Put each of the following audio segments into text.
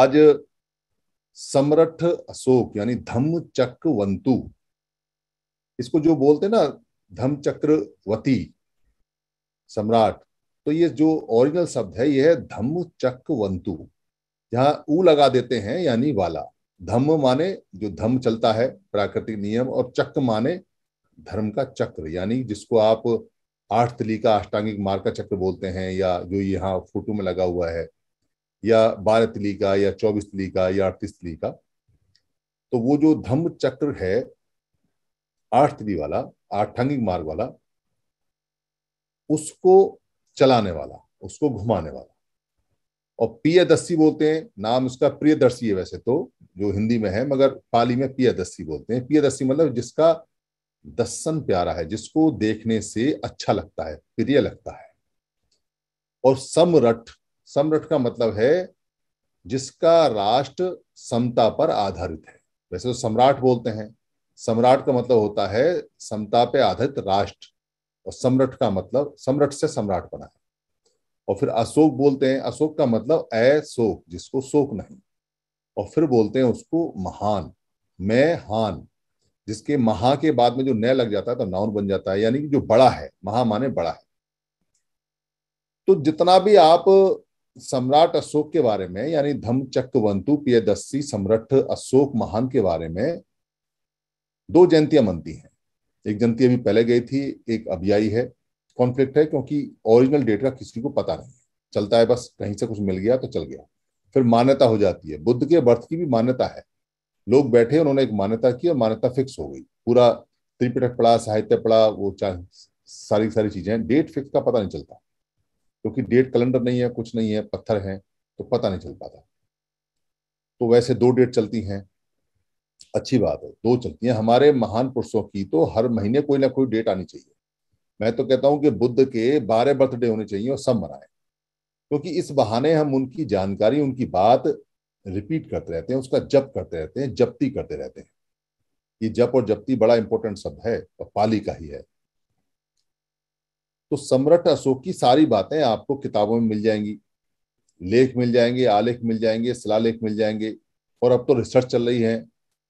आज सम्रठ अशोक यानी धम्म चक्रवंतु इसको जो बोलते ना धम्म चक्रवती सम्राट तो ये जो ओरिजिनल शब्द है ये है धम्म चक्रवंतु यहाँ ऊ लगा देते हैं यानी वाला धम्म माने जो धम्म चलता है प्राकृतिक नियम और चक्र माने धर्म का चक्र यानी जिसको आप आठ तली का अष्टांगिक मार्ग का चक्र बोलते हैं या जो यहाँ फोटो में लगा हुआ है या बारह तली का या चौबीस तली का या अड़तीस तली का तो वो जो धम्म चक्र है आठ तली वाला आठांगिक मार्ग वाला उसको चलाने वाला उसको घुमाने वाला और पियदस्सी बोलते हैं नाम उसका प्रियदर्शी है वैसे तो जो हिंदी में है मगर पाली में पियदस्सी बोलते हैं पियदस्सी मतलब जिसका दर्शन प्यारा है जिसको देखने से अच्छा लगता है प्रिय लगता है और समरट समरट का मतलब है जिसका राष्ट्र समता पर आधारित है वैसे तो सम्राट बोलते हैं सम्राट का मतलब होता है समता पे आधारित राष्ट्र और सम्राट का मतलब सम्राट से सम्राट बना है और फिर अशोक बोलते हैं अशोक का मतलब अशोक जिसको शोक नहीं और फिर बोलते हैं उसको महान मैं हान जिसके महा के बाद में जो न लग जाता है तो नाउन बन जाता है यानी कि जो बड़ा है महा माने बड़ा है तो जितना भी आप सम्राट अशोक के बारे में यानी धम चक्रवंतु पियदस्सी सम्राट अशोक महान के बारे में दो जयंतियां मनती हैं एक जयंती अभी पहले गई थी एक अभी आई है कॉन्फ्लिक्ट है क्योंकि ओरिजिनल डेट का किसी को पता नहीं चलता है बस कहीं से कुछ मिल गया तो चल गया फिर मान्यता हो जाती है बुद्ध के बर्थ की भी मान्यता है लोग बैठे उन्होंने एक मान्यता की और मान्यता फिक्स हो गई पूरा त्रिपिटक पड़ा साहित्य पड़ा वो सारी सारी चीजें डेट फिक्स का पता नहीं चलता क्योंकि डेट कैलेंडर नहीं है कुछ नहीं है पत्थर है तो पता नहीं चल पाता तो वैसे दो डेट चलती हैं अच्छी बात है दो चलती हैं हमारे महान पुरुषों की तो हर महीने कोई ना कोई डेट आनी चाहिए मैं तो कहता हूं कि बुद्ध के बारह बर्थडे होने चाहिए और सब मनाएं क्योंकि तो इस बहाने हम उनकी जानकारी उनकी बात रिपीट करते रहते हैं उसका जप करते रहते हैं जप्ती करते रहते हैं ये जप और जप्ती बड़ा इंपॉर्टेंट शब्द है और पाली का ही है तो सम्राट अशोक की सारी बातें आपको किताबों में मिल जाएंगी लेख मिल जाएंगे आलेख मिल जाएंगे शिलालेख मिल जाएंगे और अब तो रिसर्च चल रही है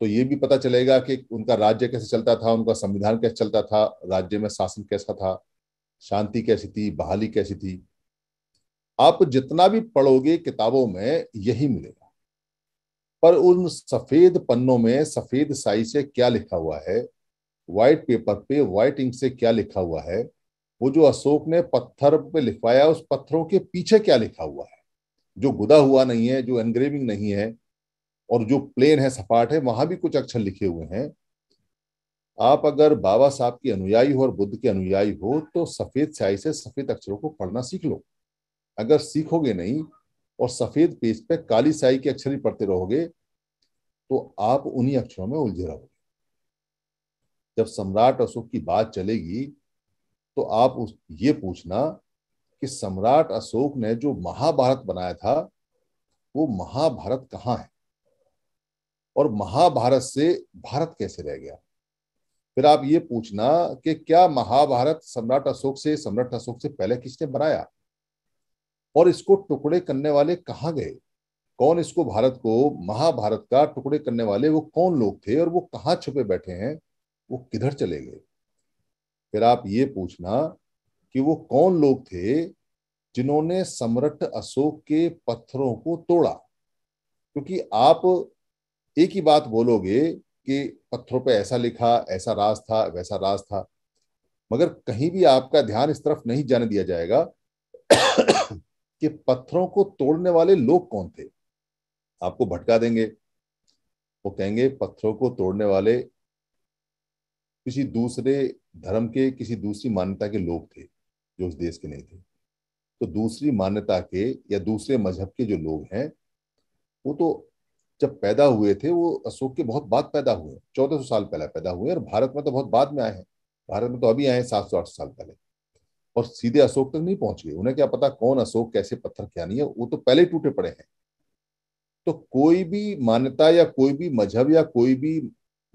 तो ये भी पता चलेगा कि उनका राज्य कैसे चलता था उनका संविधान कैसे चलता था राज्य में शासन कैसा था शांति कैसी थी बहाली कैसी थी आप जितना भी पढ़ोगे किताबों में यही मिलेगा पर उन सफेद पन्नों में सफेद साई से क्या लिखा हुआ है वाइट पेपर पे वाइट इंक से क्या लिखा हुआ है वो जो अशोक ने पत्थर पे लिखवाया उस पत्थरों के पीछे क्या लिखा हुआ है जो गुदा हुआ नहीं है जो एनग्रेविंग नहीं है और जो प्लेन है सपाट है वहां भी कुछ अक्षर लिखे हुए हैं आप अगर बाबा साहब के अनुयायी हो और बुद्ध के अनुयायी हो तो सफेद स्याही से सफेद अक्षरों को पढ़ना सीख लो अगर सीखोगे नहीं और सफेद पेज पे काली साई के अक्षर ही पढ़ते रहोगे तो आप उन्हीं अक्षरों में उलझे रहोगे जब सम्राट अशोक की बात चलेगी तो आप उस ये पूछना कि सम्राट अशोक ने जो महाभारत बनाया था वो महाभारत कहाँ है और महाभारत से भारत कैसे रह गया फिर आप ये पूछना कि क्या महाभारत सम्राट अशोक से सम्राट अशोक से पहले किसने बनाया और इसको टुकड़े करने वाले कहाँ गए कौन इसको भारत को महाभारत का टुकड़े करने वाले वो कौन लोग थे और वो कहाँ छुपे बैठे हैं वो किधर चले गए फिर आप ये पूछना कि वो कौन लोग थे जिन्होंने सम्राट अशोक के पत्थरों को तोड़ा क्योंकि आप एक ही बात बोलोगे कि पत्थरों पे ऐसा लिखा ऐसा राज था वैसा राज था मगर कहीं भी आपका ध्यान इस तरफ नहीं जाने दिया जाएगा कि पत्थरों को तोड़ने वाले लोग कौन थे आपको भटका देंगे वो कहेंगे पत्थरों को तोड़ने वाले किसी दूसरे धर्म के किसी दूसरी मान्यता के लोग थे जो उस देश के नहीं थे तो दूसरी मान्यता के या दूसरे मजहब के जो लोग हैं वो तो जब पैदा हुए थे वो अशोक के बहुत बाद पैदा हुए चौदह सौ साल पहले पैदा हुए और भारत में तो बहुत बाद में आए हैं भारत में तो अभी आए हैं सात सौ आठ साल पहले और सीधे अशोक तक नहीं पहुंच गए उन्हें क्या पता कौन अशोक कैसे पत्थर क्या नहीं है वो तो पहले टूटे पड़े हैं तो कोई भी मान्यता या कोई भी मजहब या कोई भी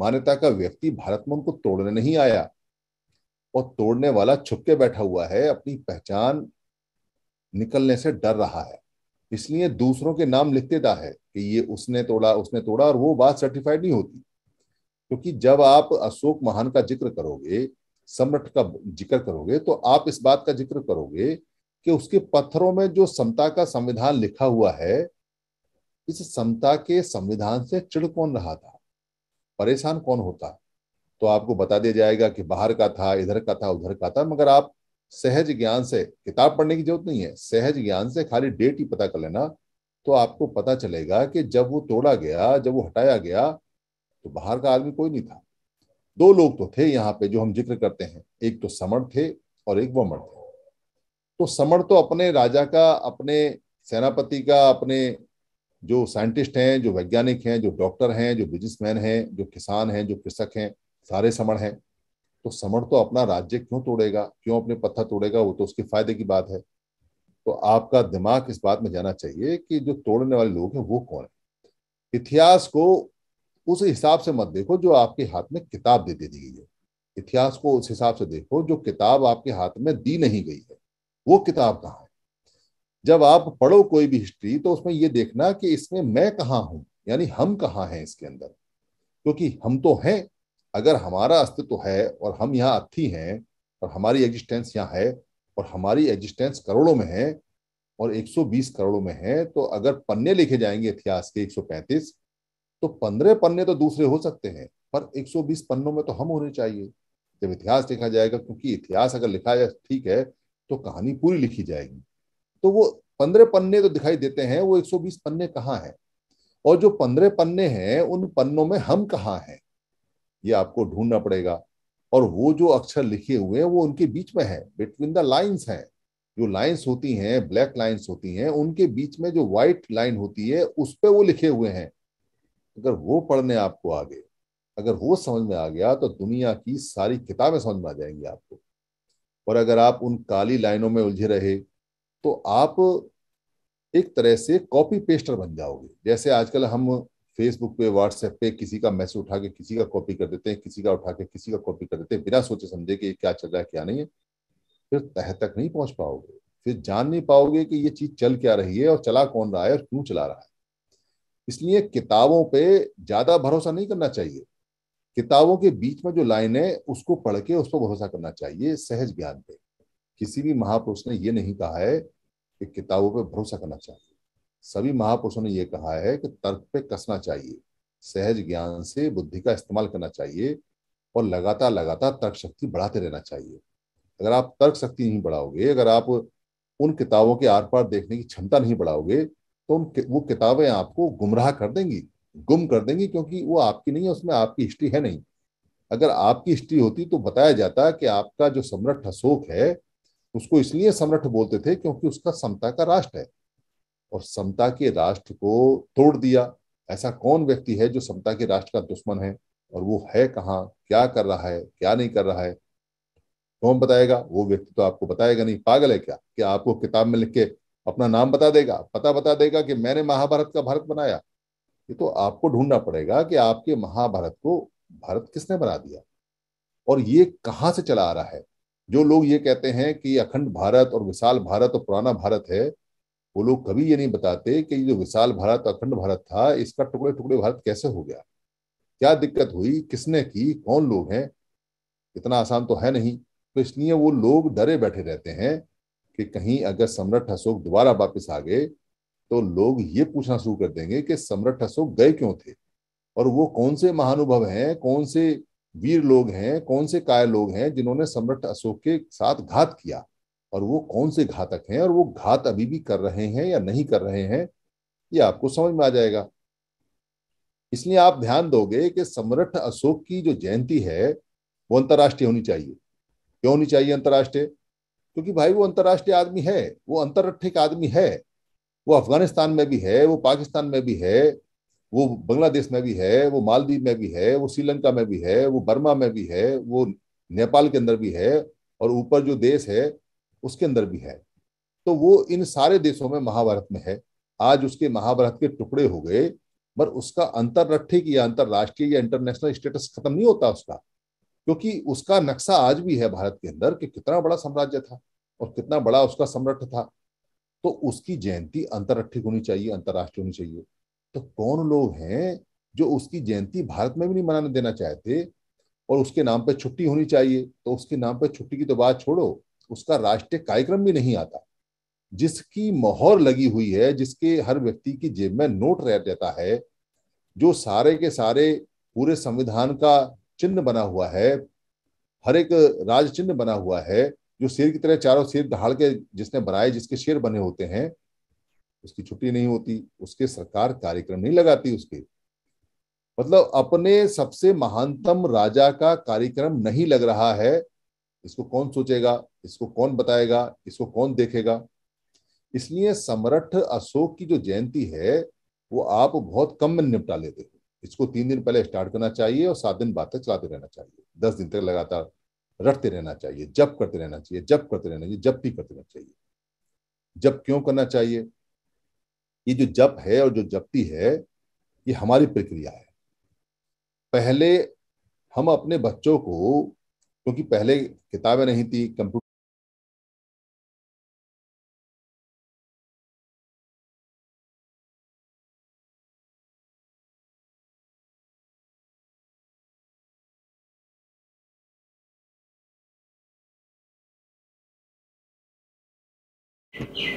मान्यता का व्यक्ति भारत में उनको तोड़ने नहीं आया और तोड़ने वाला छुप के बैठा हुआ है अपनी पहचान निकलने से डर रहा है इसलिए दूसरों के नाम लिख देता है कि ये उसने तोड़ा उसने तोड़ा और वो बात सर्टिफाइड नहीं होती क्योंकि जब आप अशोक महान का जिक्र करोगे सम्राट का जिक्र करोगे तो आप इस बात का जिक्र करोगे कि उसके पत्थरों में जो समता का संविधान लिखा हुआ है इस समता के संविधान से चिड़ कौन रहा था परेशान कौन होता तो आपको बता दिया जाएगा कि बाहर का था इधर का था उधर का था मगर आप सहज ज्ञान से किताब पढ़ने की जरूरत नहीं है सहज ज्ञान से खाली डेट ही पता कर लेना तो आपको पता चलेगा कि जब वो तोड़ा गया जब वो हटाया गया तो बाहर का आदमी कोई नहीं था दो लोग तो थे यहाँ पे जो हम जिक्र करते हैं एक तो समर थे और एक वमर थे तो समर तो अपने राजा का अपने सेनापति का अपने जो साइंटिस्ट हैं जो वैज्ञानिक हैं जो डॉक्टर हैं जो बिजनेसमैन हैं जो किसान हैं जो कृषक हैं सारे समर हैं तो समर तो अपना राज्य क्यों तोड़ेगा क्यों अपने पत्थर तोड़ेगा वो तो उसके फायदे की बात है तो आपका दिमाग इस बात में जाना चाहिए कि जो तोड़ने वाले लोग हैं वो कौन है इतिहास को उस हिसाब से मत देखो जो आपके हाथ में किताब दे दे दी गई है इतिहास को उस हिसाब से देखो जो किताब आपके हाथ में दी नहीं गई है वो किताब कहाँ है जब आप पढ़ो कोई भी हिस्ट्री तो उसमें ये देखना कि इसमें मैं कहाँ हूं यानी हम कहाँ हैं इसके अंदर क्योंकि हम तो हैं अगर हमारा अस्तित्व तो है और हम यहाँ अथी हैं और हमारी एग्जिस्टेंस यहाँ है और हमारी एग्जिस्टेंस करोड़ों में है और 120 करोड़ों में है तो अगर पन्ने लिखे जाएंगे इतिहास के तो पंद्रह पन्ने तो दूसरे हो सकते हैं पर 120 पन्नों में तो हम होने चाहिए जब इतिहास लिखा जाएगा क्योंकि इतिहास अगर लिखा जाए ठीक है तो कहानी पूरी लिखी जाएगी तो वो पंद्रह पन्ने तो दिखाई देते हैं वो 120 पन्ने कहाँ हैं और जो पंद्रह पन्ने हैं उन पन्नों में हम कहाँ हैं ये आपको ढूंढना पड़ेगा और वो जो अक्षर लिखे हुए हैं वो उनके बीच में है बिटवीन द लाइन्स हैं जो लाइन्स होती हैं ब्लैक लाइन्स होती हैं उनके बीच में जो व्हाइट लाइन होती है उस पर वो लिखे हुए हैं अगर वो पढ़ने आपको आ गए अगर वो समझ में आ गया तो दुनिया की सारी किताबें समझ में आ जाएंगी आपको और अगर आप उन काली लाइनों में उलझे रहे तो आप एक तरह से कॉपी पेस्टर बन जाओगे जैसे आजकल हम फेसबुक पे व्हाट्सएप पे किसी का मैसेज उठा के किसी का कॉपी कर देते हैं किसी का उठा के किसी का कॉपी कर देते हैं बिना सोचे समझे कि क्या चल रहा है क्या नहीं है फिर तह तक नहीं पहुंच पाओगे फिर जान नहीं पाओगे कि ये चीज चल क्या रही है और चला कौन रहा है और क्यों चला रहा है इसलिए किताबों पे ज्यादा भरोसा नहीं करना चाहिए किताबों के बीच में जो लाइन है उसको पढ़ के उस पर भरोसा करना चाहिए सहज ज्ञान पे किसी भी महापुरुष ने ये नहीं कहा है कि किताबों पे भरोसा करना चाहिए सभी महापुरुषों ने यह कहा है कि तर्क पे कसना चाहिए सहज ज्ञान से बुद्धि का इस्तेमाल करना चाहिए और लगातार लगातार तर्क शक्ति बढ़ाते रहना चाहिए अगर आप तर्क शक्ति नहीं बढ़ाओगे अगर आप उन किताबों के आर पार देखने की क्षमता नहीं बढ़ाओगे तो वो किताबें आपको गुमराह कर देंगी गुम कर देंगी क्योंकि वो आपकी नहीं है उसमें आपकी हिस्ट्री है नहीं अगर आपकी हिस्ट्री होती तो बताया जाता कि आपका जो सम्राट अशोक है उसको इसलिए सम्राट बोलते थे क्योंकि उसका समता का राष्ट्र है और समता के राष्ट्र को तोड़ दिया ऐसा कौन व्यक्ति है जो समता के राष्ट्र का दुश्मन है और वो है कहाँ क्या कर रहा है क्या नहीं कर रहा है कौन बताएगा वो व्यक्ति तो आपको बताएगा नहीं पागल है क्या कि आपको किताब में लिख के अपना नाम बता देगा पता बता देगा कि मैंने महाभारत का भारत बनाया ये तो आपको ढूंढना पड़ेगा कि आपके महाभारत को भारत किसने बना दिया और ये कहाँ से चला आ रहा है जो लोग ये कहते हैं कि अखंड भारत और विशाल भारत और पुराना भारत है वो लोग कभी ये नहीं बताते कि जो विशाल भारत अखंड भारत था इसका टुकड़े टुकड़े भारत कैसे हो गया क्या दिक्कत हुई किसने की कौन लोग हैं इतना आसान तो है नहीं तो इसलिए वो लोग डरे बैठे रहते हैं कि कहीं अगर सम्राट अशोक दोबारा वापस आ गए तो लोग ये पूछना शुरू कर देंगे कि सम्राट अशोक गए क्यों थे और वो कौन से महानुभव हैं कौन से वीर लोग हैं कौन से काय लोग हैं जिन्होंने सम्राट अशोक के साथ घात किया और वो कौन से घातक हैं और वो घात अभी भी कर रहे हैं या नहीं कर रहे हैं ये आपको समझ में आ जाएगा इसलिए आप ध्यान दोगे कि सम्राट अशोक की जो जयंती है वो अंतर्राष्ट्रीय होनी चाहिए क्यों होनी चाहिए अंतर्राष्ट्रीय क्योंकि भाई वो अंतर्राष्ट्रीय आदमी है वो अंतरराष्ट्रिक आदमी है वो अफगानिस्तान में भी है वो पाकिस्तान में भी है वो बांग्लादेश में भी है वो मालदीव में भी है वो श्रीलंका में भी है वो बर्मा में भी है वो नेपाल के अंदर भी है और ऊपर जो देश है उसके अंदर भी है तो वो इन सारे देशों में महाभारत में है आज उसके महाभारत के टुकड़े हो गए पर उसका अंतरराष्ट्रीय या अंतरराष्ट्रीय या इंटरनेशनल स्टेटस खत्म नहीं होता उसका क्योंकि उसका नक्शा आज भी है भारत के अंदर कि कितना बड़ा साम्राज्य था और कितना बड़ा उसका सम्राट था तो उसकी जयंती अंतरराष्ट्रीय होनी चाहिए अंतर्राष्ट्रीय होनी चाहिए तो कौन लोग हैं जो उसकी जयंती भारत में भी नहीं मनाने देना चाहते और उसके नाम पर छुट्टी होनी चाहिए तो उसके नाम पर छुट्टी की तो बात छोड़ो उसका राष्ट्रीय कार्यक्रम भी नहीं आता जिसकी मोहर लगी हुई है जिसके हर व्यक्ति की जेब में नोट रह जाता है जो सारे के सारे पूरे संविधान का चिन्ह बना हुआ है हर एक राज चिन्ह बना हुआ है जो शेर की तरह चारों शेर ढाल के जिसने बनाए जिसके शेर बने होते हैं उसकी छुट्टी नहीं होती उसके सरकार कार्यक्रम नहीं लगाती उसके मतलब अपने सबसे महानतम राजा का कार्यक्रम नहीं लग रहा है इसको कौन सोचेगा इसको कौन बताएगा इसको कौन देखेगा इसलिए समर्थ अशोक की जो जयंती है वो आप बहुत कम में निपटा लेते हो इसको तीन दिन पहले स्टार्ट करना चाहिए और सात दिन बाद तक चलाते रहना चाहिए दस दिन तक लगातार रटते रहना चाहिए जब करते रहना चाहिए जब करते रहना चाहिए जब भी करते रहना चाहिए जब क्यों करना चाहिए ये जो जप है और जो जपती है ये हमारी प्रक्रिया है पहले हम अपने बच्चों को क्योंकि पहले किताबें नहीं थी कंप्यूटर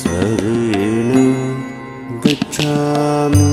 रेण गच्छामि